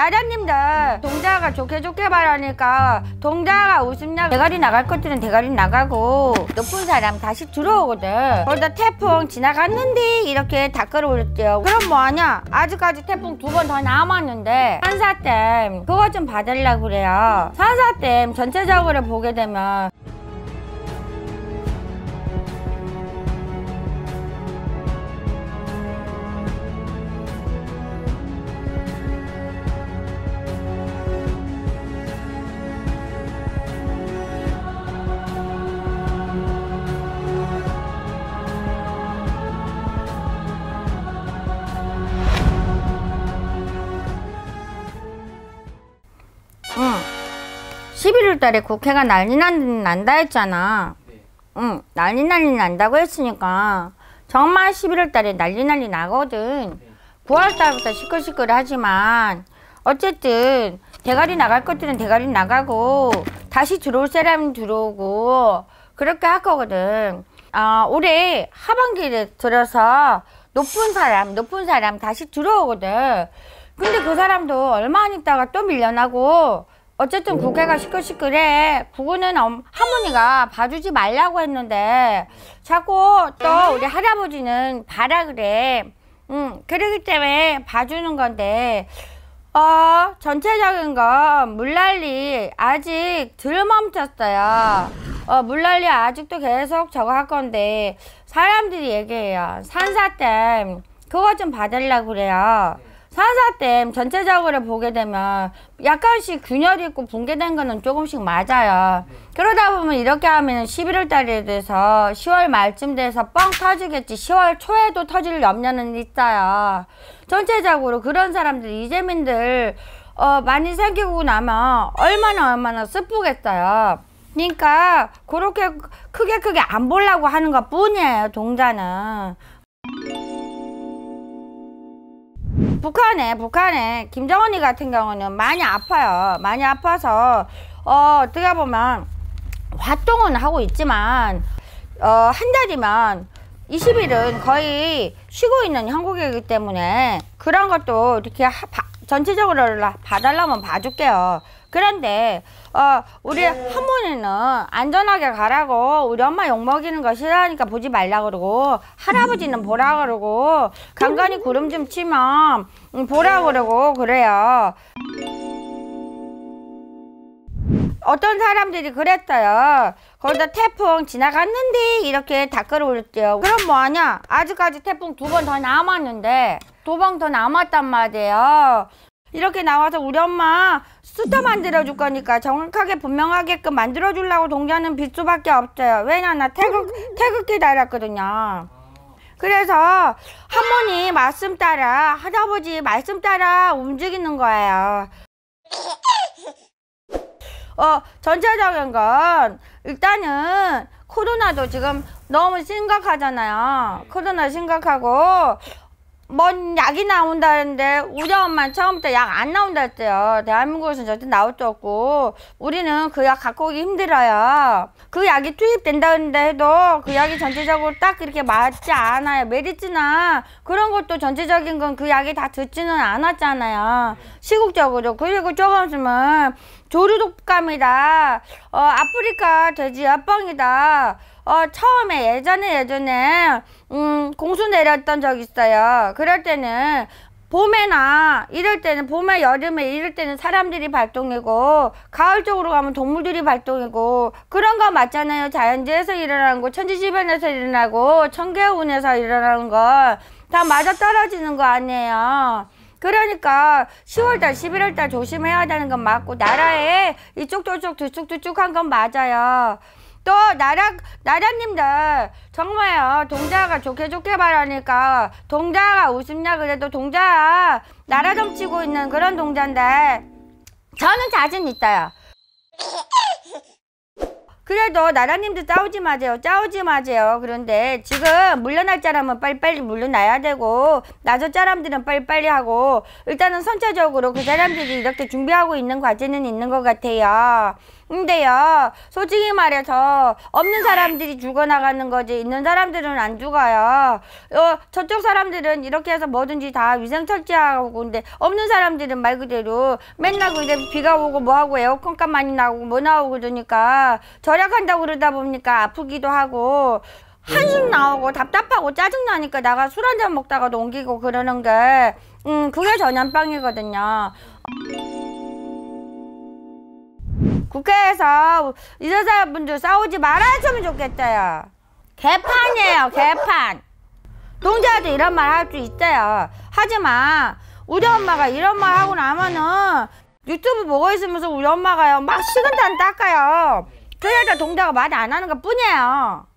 나자님들 동자가 좋게 좋게 말하니까 동자가 웃음냐 대가리 나갈 것들은 대가리 나가고 높은 사람 다시 들어오거든 그러다 태풍 지나갔는데 이렇게 다 끌어올렸대요 그럼 뭐하냐 아직까지 태풍 두 번 더 남았는데 산사댐 그거 좀 받으려고 그래요 산사댐 전체적으로 보게 되면 11월 달에 국회가 난리 난, 난다 했잖아. 네. 응, 난리 난리 난다고 했으니까 정말 11월 달에 난리 난리 나거든. 네. 9월 달부터 시끌시끌 하지만 어쨌든 대가리 나갈 것들은 대가리 나가고 다시 들어올 사람은 들어오고 그렇게 할 거거든. 아, 올해 하반기에 들어서 높은 사람, 높은 사람 다시 들어오거든. 근데 그 사람도 얼마 안 있다가 또 밀려나고 어쨌든 국회가 시끌시끌해. 국부는 엄, 할머니가 봐주지 말라고 했는데 자꾸 또 우리 할아버지는 봐라 그래. 음, 그러기 때문에 봐주는 건데 어, 전체적인 건 물난리 아직 덜 멈췄어요. 어, 물난리 아직도 계속 저거 할 건데 사람들이 얘기해요. 산사 댐 그거 좀 받으려고 그래요. 산사댐 전체적으로 보게 되면 약간씩 균열이 있고 붕괴된 거는 조금씩 맞아요. 그러다 보면 이렇게 하면 11월 달에 돼서 10월 말쯤 돼서 뻥 터지겠지 10월 초에도 터질 염려는 있어요. 전체적으로 그런 사람들 이재민들 어, 많이 생기고 나면 얼마나 얼마나 슬프겠어요. 그러니까 그렇게 크게 크게 안 보려고 하는 것 뿐이에요 동자는 북한에 북한에 김정은이 같은 경우는 많이 아파요. 많이 아파서 어, 어떻게 보면 활동은 하고 있지만 어, 한 달이면 20일은 거의 쉬고 있는 한국이기 때문에 그런 것도 이렇게 하, 바, 전체적으로 봐달라면 봐줄게요. 그런데 어, 우리 네. 할머니는 안전하게 가라고 우리 엄마 욕먹이는 거 싫어하니까 보지 말라 그러고 할아버지는 보라 그러고 간간히 구름 좀 치면 보라 그러고 그래요. 어떤 사람들이 그랬어요. 거기다 태풍 지나갔는데 이렇게 댓글 올렸대요. 그럼 뭐하냐? 아직까지 태풍 두 번 더 남았는데 두 번 더 남았단 말이에요. 이렇게 나와서 우리 엄마 수다 만들어줄 거니까 정확하게 분명하게끔 만들어주려고 동자는 빗수밖에 없어요. 왜냐 나 태극, 태극기 달았거든요. 그래서 할머니 말씀 따라 할아버지 말씀 따라 움직이는 거예요. 어 전체적인 건 일단은 코로나도 지금 너무 심각하잖아요. 코로나 심각하고 뭔 약이 나온다는데 우리 엄마는 처음부터 약 안 나온다 했대요. 대한민국에서 절대 나올 수 없고 우리는 그 약 갖고 오기 힘들어요. 그 약이 투입된다는데 해도 그 약이 전체적으로 딱 그렇게 맞지 않아요. 메리츠나 그런 것도 전체적인 건 그 약이 다 듣지는 않았잖아요. 시국적으로. 그리고 조금 있으면 조류독감이다. 어, 아프리카 돼지 열방이다 어, 처음에 예전에 예전에 음, 공수 내렸던 적 있어요. 그럴 때는 봄에나 이럴 때는 봄에 여름에 이럴 때는 사람들이 발동이고 가을 쪽으로 가면 동물들이 발동이고 그런 거 맞잖아요. 자연재해에서 일어나는 거 천지지변에서 일어나고 청계운에서 일어나는 거 다 맞아 떨어지는 거 아니에요. 그러니까 10월달 11월달 조심해야 되는 건 맞고 나라에 이쪽 저쪽 뒤쪽 뒤쪽 한 건 맞아요. 또 나라 나라님들 정말요 동자가 좋게 좋게 말하니까 동자가 웃음냐 그래도 동자야 나라 점치고 있는 그런 동자인데 저는 자신 있어요 그래도 나라님도 싸우지 마세요. 싸우지 마세요. 그런데 지금 물러날 사람은 빨리빨리 물러나야 되고 나저 사람들은 빨리빨리 하고 일단은 선차적으로 그 사람들이 이렇게 준비하고 있는 과제는 있는 것 같아요. 근데요 솔직히 말해서 없는 사람들이 죽어나가는 거지 있는 사람들은 안 죽어요 어, 저쪽 사람들은 이렇게 해서 뭐든지 다 위생 철저하고 근데 없는 사람들은 말 그대로 맨날 근데 비가 오고 뭐하고 에어컨값 많이 나오고 뭐 나오고 그러니까 저래 절약한다고 그러다 보니까 아프기도 하고 한숨 네. 나오고 답답하고 짜증나니까 나가 술 한 잔 먹다가도 옮기고 그러는 게 음, 그게 전염병이거든요. 국회에서 이사자분들 싸우지 말아주면 좋겠어요. 개판이에요, 개판. 동자도 이런 말 할 수 있어요. 하지만 우리 엄마가 이런 말 하고 나면은 유튜브 보고 있으면서 우리 엄마가요 막 식은땀 닦아요. 그래서 동작을 말이 안 하는 것 뿐이에요.